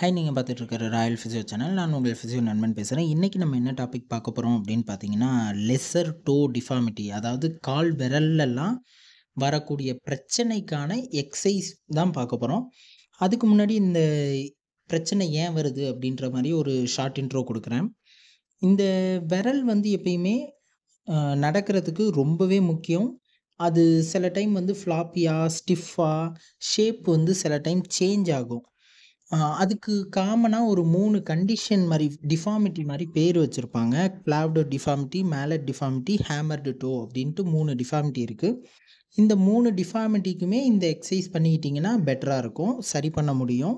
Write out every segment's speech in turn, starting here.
High நீங்கள் பார்த்துட்டு இருக்கிற ராயல் ஃபிசியோ சேனல் நான் உங்கள் ஃபிசியோ நண்பன் பேசுகிறேன் இன்றைக்கி நம்ம என்ன டாபிக் பார்க்க போகிறோம் அப்படின்னு பார்த்தீங்கன்னா லெசர் டோ டிஃபார்மிட்டி அதாவது கால் விரல்லலாம் வரக்கூடிய பிரச்சனைக்கான எக்ஸசைஸ் தான் பார்க்க போகிறோம் அதுக்கு முன்னாடி இந்த பிரச்சனை ஏன் வருது அப்படின்ற மாதிரி ஒரு ஷார்ட் இன்ட்ரோ கொடுக்குறேன் இந்த விரல் வந்து எப்பயுமே நடக்கிறதுக்கு ரொம்பவே முக்கியம் அது சில டைம் வந்து ஃப்ளாப்பியாக ஸ்டிஃபாக ஷேப் வந்து சில டைம் சேஞ்ச் ஆகும் அதுக்கு காமனாக ஒரு மூணு கண்டிஷன் மாதிரி டிஃபார்மிட்டி மாதிரி பேர் வச்சுருப்பாங்க clawed deformity mallet deformity hammered toe அப்படின்ட்டு மூணு டிஃபார்மிட்டி இருக்குது இந்த மூணு டிஃபார்மிட்டிக்குமே இந்த எக்ஸசைஸ் பண்ணிக்கிட்டிங்கன்னா பெட்டராக இருக்கும் சரி பண்ண முடியும்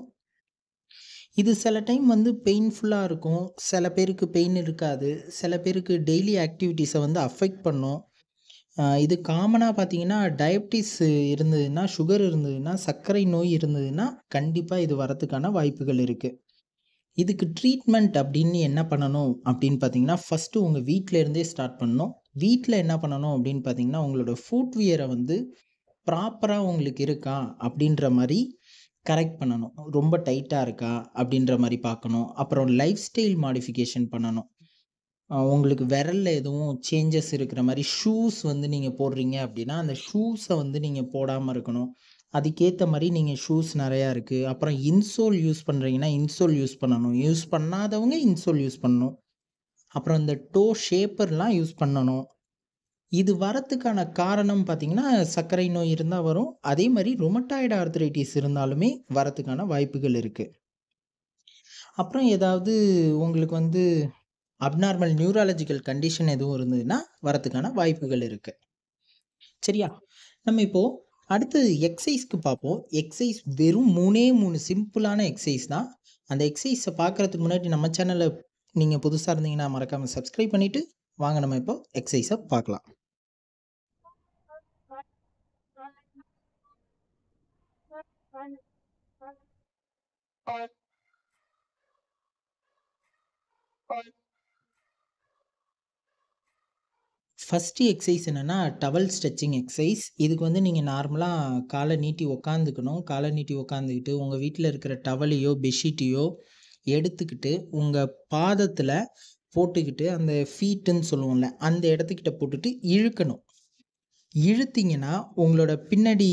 இது சில டைம் வந்து பெயின்ஃபுல்லாக இருக்கும் சில பேருக்கு பெயின் இருக்காது சில பேருக்கு டெய்லி ஆக்டிவிட்டீஸை வந்து அஃபெக்ட் பண்ணும் இது காமனாக பார்த்தீங்கன்னா டயபிட்டிஸ் இருந்ததுன்னா சுகர் இருந்ததுன்னா சர்க்கரை நோய் இருந்ததுன்னா கண்டிப்பாக இது வரத்துக்கான வாய்ப்புகள் இருக்குது இதுக்கு ட்ரீட்மெண்ட் அப்படின்னு என்ன பண்ணணும் அப்படின்னு பார்த்தீங்கன்னா ஃபஸ்ட்டு உங்கள் வீட்டிலேருந்தே ஸ்டார்ட் பண்ணணும் வீட்டில் என்ன பண்ணணும் அப்படின்னு பார்த்தீங்கன்னா உங்களோட ஃபுட்வியரை வந்து ப்ராப்பராக உங்களுக்கு இருக்கா அப்படின்ற மாதிரி கரெக்ட் பண்ணணும் ரொம்ப டைட்டாக இருக்கா அப்படின்ற மாதிரி பார்க்கணும் அப்புறம் லைஃப் ஸ்டைல் மாடிஃபிகேஷன் பண்ணணும் உங்களுக்கு விரலில் எதுவும் சேஞ்சஸ் இருக்கிற மாதிரி ஷூஸ் வந்து நீங்கள் போடுறீங்க அப்படின்னா அந்த ஷூஸை வந்து நீங்கள் போடாமல் இருக்கணும் அதுக்கேற்ற மாதிரி நீங்கள் ஷூஸ் நிறையா இருக்குது அப்புறம் இன்சோல் யூஸ் பண்ணுறீங்கன்னா இன்சோல் யூஸ் பண்ணணும் யூஸ் பண்ணாதவங்க இன்சோல் யூஸ் பண்ணணும் அப்புறம் இந்த டோ ஷேப்பர்லாம் யூஸ் பண்ணணும் இது வரத்துக்கான காரணம் பார்த்திங்கன்னா சர்க்கரை நோய் இருந்தால் வரும் அதே மாதிரி ரொமட்டாய்டு ஆர்த்ரைட்டிஸ் இருந்தாலுமே வரத்துக்கான வாய்ப்புகள் இருக்குது அப்புறம் ஏதாவது உங்களுக்கு வந்து அப்நார்மல் நியூராலஜிக்கல் கண்டிஷன் எதுவும் இருந்ததுன்னா வரத்துக்கான வாய்ப்புகள் இருக்குது சரியா நம்ம இப்போது அடுத்தது எக்ஸசைஸ்க்கு பார்ப்போம் எக்ஸசைஸ் வெறும் மூணே மூணு சிம்பிளான எக்ஸசைஸ் தான் அந்த எக்ஸசைஸை பார்க்குறதுக்கு முன்னாடி நம்ம சேனலை நீங்கள் புதுசாக இருந்தீங்கன்னா மறக்காமல் சப்ஸ்கிரைப் பண்ணிவிட்டு வாங்க நம்ம இப்போ எக்ஸசைஸை பார்க்கலாம் Bye. ஃபஸ்ட்டு எக்ஸசைஸ் என்னென்னா டவல் ஸ்ட்ரெச்சிங் எக்ஸசைஸ் இதுக்கு வந்து நீங்கள் நார்மலாக காலை நீட்டி உக்காந்துக்கணும் காலை நீட்டி உக்காந்துக்கிட்டு உங்கள் வீட்டில் இருக்கிற டவலையோ பெட்ஷீட்டையோ எடுத்துக்கிட்டு உங்கள் பாதத்தில் போட்டுக்கிட்டு அந்த ஃபீட்டுன்னு சொல்லுவோம்ல அந்த இடத்துக்கிட்ட போட்டுட்டு இழுக்கணும் இழுத்தீங்கன்னா உங்களோட பின்னாடி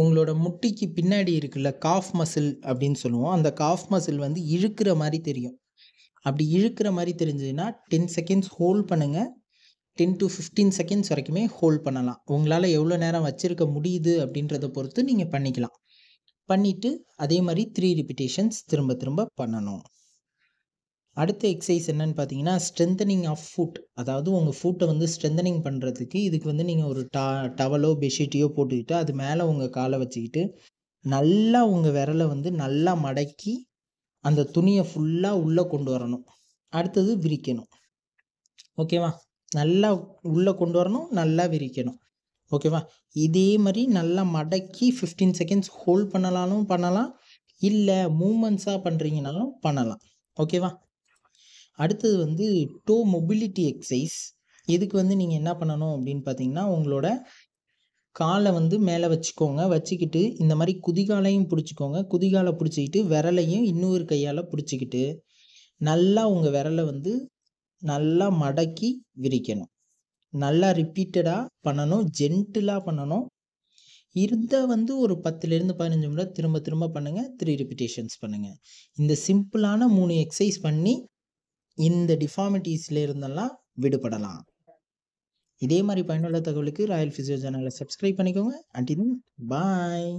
உங்களோட முட்டிக்கு பின்னாடி இருக்குல்ல காஃப் மசில் அப்படின்னு சொல்லுவோம் அந்த காஃப் மசில் வந்து இழுக்கிற மாதிரி தெரியும் அப்படி இழுக்கிற மாதிரி தெரிஞ்சதுன்னா டென் செகண்ட்ஸ் ஹோல்ட் பண்ணுங்கள் டென் டு ஃபிஃப்டீன் செகண்ட்ஸ் வரைக்குமே ஹோல்ட் பண்ணலாம் உங்களால் எவ்வளோ நேரம் வச்சுருக்க முடியுது அப்படின்றத பொறுத்து நீங்கள் பண்ணிக்கலாம் பண்ணிவிட்டு அதே மாதிரி த்ரீ ரிப்பிட்டேஷன்ஸ் திரும்ப திரும்ப பண்ணணும் அடுத்த எக்ஸசைஸ் என்னென்னு பார்த்தீங்கன்னா ஸ்ட்ரென்தனிங் ஆஃப் ஃபுட் அதாவது உங்கள் ஃபுட்டை வந்து ஸ்ட்ரென்தனிங் பண்ணுறதுக்கு இதுக்கு வந்து நீங்கள் ஒரு டா டவலோ பெட்ஷீட்டையோ போட்டுக்கிட்டு அது மேலே உங்கள் காலை வச்சுக்கிட்டு நல்லா உங்கள் விரலை வந்து நல்லா மடக்கி அந்த துணியை ஃபுல்லாக உள்ளே கொண்டு வரணும் அடுத்தது விரிக்கணும் ஓகேவா நல்லா உள்ளே கொண்டு வரணும் நல்லா விரிக்கணும் ஓகேவா இதே மாதிரி நல்லா மடக்கி ஃபிஃப்டீன் செகண்ட்ஸ் ஹோல்ட் பண்ணலாலும் பண்ணலாம் இல்லை மூமெண்ட்ஸாக பண்ணுறீங்கனாலும் பண்ணலாம் ஓகேவா அடுத்தது வந்து டோ மொபிலிட்டி எக்ஸசைஸ் இதுக்கு வந்து நீங்கள் என்ன பண்ணணும் அப்படின்னு பார்த்தீங்கன்னா உங்களோட காலை வந்து மேலே வச்சுக்கோங்க வச்சுக்கிட்டு இந்த மாதிரி குதிகாலையும் பிடிச்சிக்கோங்க குதிகாலை பிடிச்சிக்கிட்டு விரலையும் இன்னொரு கையால் பிடிச்சிக்கிட்டு நல்லா உங்கள் விரலை வந்து நல்லா மடக்கி விரிக்கணும் நல்லா ரிப்பீட்டடாக பண்ணணும் ஜென்டிலாக பண்ணணும் இருந்தால் வந்து ஒரு பத்துலேருந்து பதினஞ்சு முறை திரும்ப திரும்ப பண்ணுங்கள் த்ரீ ரிப்பிட்டேஷன்ஸ் பண்ணுங்கள் இந்த சிம்பிளான மூணு எக்ஸசைஸ் பண்ணி இந்த டிஃபார்மிட்டிஸில் இருந்தெல்லாம் விடுபடலாம் இதே மாதிரி பயனுள்ள தகவலுக்கு ராயல் ஃபிசியோ சேனலை சப்ஸ்கிரைப் பண்ணிக்கோங்க அண்டின் பாய்